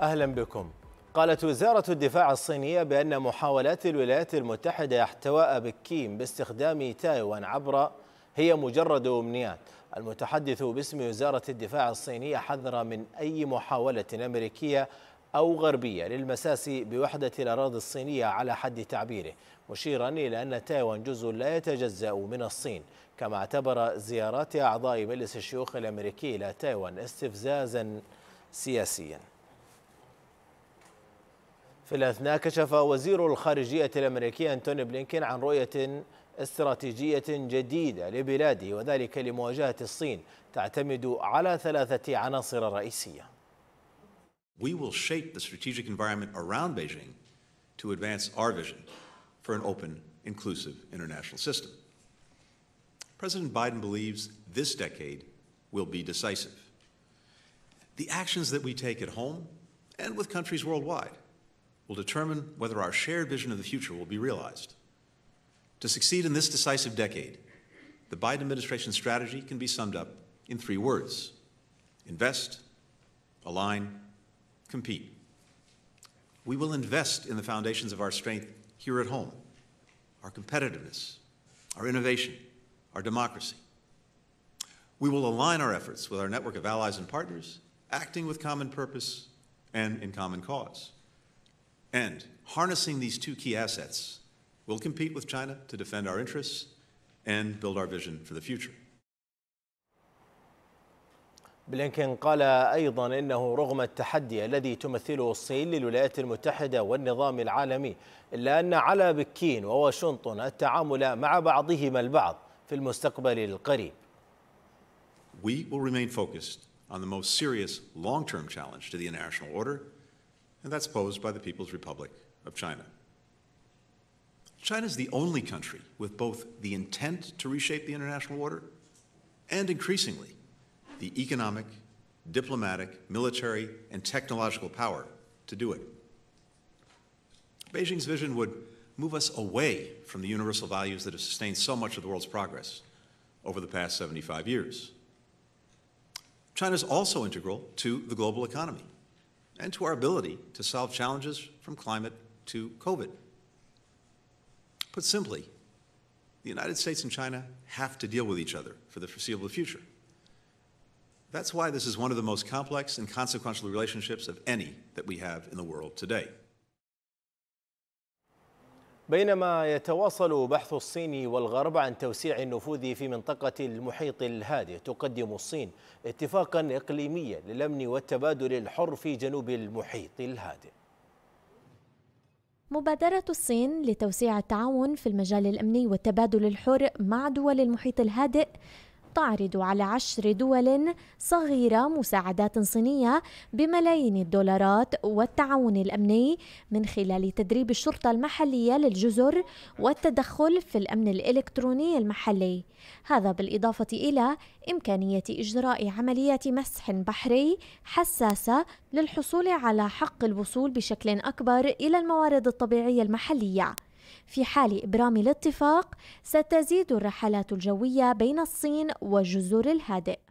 أهلا بكم قالت وزارة الدفاع الصينية بأن محاولات الولايات المتحدة احتواء بكين باستخدام تايوان عبر هي مجرد أمنيات المتحدث باسم وزارة الدفاع الصينية حذر من أي محاولة أمريكية أو غربية للمساس بوحدة الأراضي الصينية على حد تعبيره مشيرا إلى أن تايوان جزء لا يتجزأ من الصين كما اعتبر زيارات أعضاء مجلس الشيوخ الأمريكي إلى تايوان استفزازا سياسيا في الأثناء كشف وزير الخارجية الأمريكي أنتوني بلينكين عن رؤية استراتيجية جديدة لبلاده وذلك لمواجهة الصين تعتمد على ثلاثة عناصر رئيسية We will shape the strategic environment around Beijing to advance our vision for an open, inclusive international system. President Biden believes this decade will be decisive. The actions that we take at home and with countries worldwide will determine whether our shared vision of the future will be realized. To succeed in this decisive decade, the Biden administration's strategy can be summed up in three words invest, align, compete. We will invest in the foundations of our strength here at home our competitiveness, our innovation, our democracy. We will align our efforts with our network of allies and partners, acting with common purpose and in common cause. And harnessing these two key assets will compete with China to defend our interests and build our vision for the future. بلينكن قال أيضا إنه رغم التحدي الذي تمثله الصين للولايات المتحدة والنظام العالمي إلا أن على بكين وواشنطن التعامل مع بعضهما البعض في المستقبل القريب. We will remain focused on the most serious long-term challenge to the international order and that's posed by the People's Republic of China. China is the only country with both the intent to reshape the international order and increasingly the economic, diplomatic, military, and technological power to do it. Beijing's vision would move us away from the universal values that have sustained so much of the world's progress over the past 75 years. China is also integral to the global economy and to our ability to solve challenges from climate to COVID. Put simply, the United States and China have to deal with each other for the foreseeable future. That's why this is one of the most complex and consequential relationships of any that we have in the world today. بينما يتواصل بحث الصين والغرب عن توسيع النفوذ في منطقة المحيط الهادئ تقدم الصين اتفاقا إقليميا للأمن والتبادل الحر في جنوب المحيط الهادئ مبادرة الصين لتوسيع التعاون في المجال الأمني والتبادل الحر مع دول المحيط الهادئ تعرض على عشر دول صغيرة مساعدات صينية بملايين الدولارات والتعاون الأمني من خلال تدريب الشرطة المحلية للجزر والتدخل في الأمن الإلكتروني المحلي هذا بالإضافة إلى إمكانية إجراء عمليات مسح بحري حساسة للحصول على حق الوصول بشكل أكبر إلى الموارد الطبيعية المحلية في حال إبرام الاتفاق ستزيد الرحلات الجوية بين الصين والجزر الهادئ